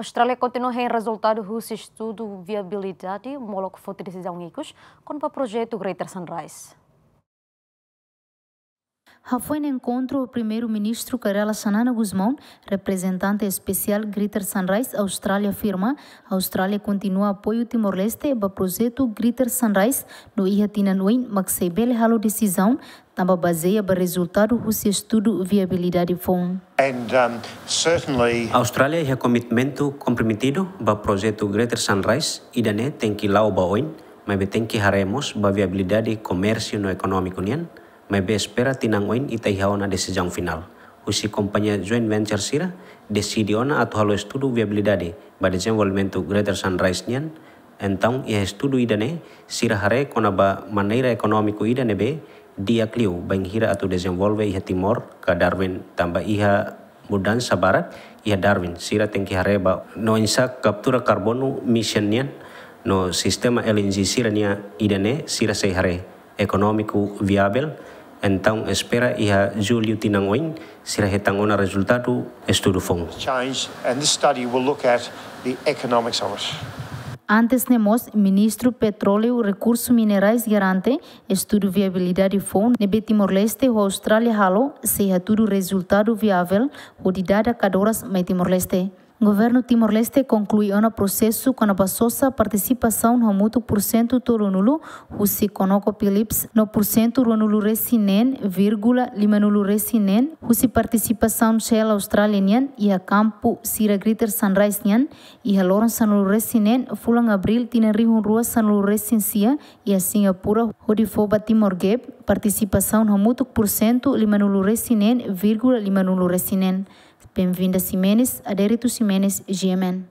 A Austrália continua a resultar russo estudo viabilidade, molo que foi decisão ICOS, quanto para o projeto Greater Sunrise. Foi no encontro o primeiro-ministro Karela Sanana Guzmão, representante especial Greater Sunrise Austrália, afirma a Austrália continua apoio Timor-Leste para o projeto Greater Sunrise no Iatinanuin, wayne Maxebele Halo decisão também baseia para resultado do estudo viabilidade FON. And, A Austrália é comitimento comprometido para o projeto Greater Sunrise e net tem que lá o baoin, mas tem que haremos para viabilidade comércio no econômico União. Mebe espera tinangoin itai haona de sejang final. Usi kompanya joint venture sira diona atu halo estudu viabilidade desenvolvimento Greater Sunrise nian entang ia estudu idane sira hare kona ba maneira ekonomiku idane be dia kliu bang hira atu desenvolve iha timor ka Darwin tambah iha mudan sabarat iha Darwin sira tengki hare ba no insa kaptura karbonu mission nian no sistema LNG sira nia idane sira sehare ekonomiku viabel então espera iha julio tinangoin sira hetangona resultado estudo fong. Change and this study will look at the economics of it. Antes nemos ministro petróleo recurso minerais garante estudo viabilidade fon nebe Timor Leste ho Austrália halo seha tudo resultado viável hodidada kadoras mai Timor Leste. O governo Timor-Leste concluiu no processo com a a participação no muito por cento torunulu, o conoco pilips no por cento runulu resinen, vírgula limanulu resinen, o se participação chela australianian e a campo Sira Gritter Sunrise nian e a loron sanulu resinen fulan abril tinerrihun rua sanulu resinsia e a Singapura Rodifoba Timor-Geb participação no muito por cento limanulu resinen, vírgula limanulu resinen. Bem-vinda, Simenes, Aderito Simenes, GMN.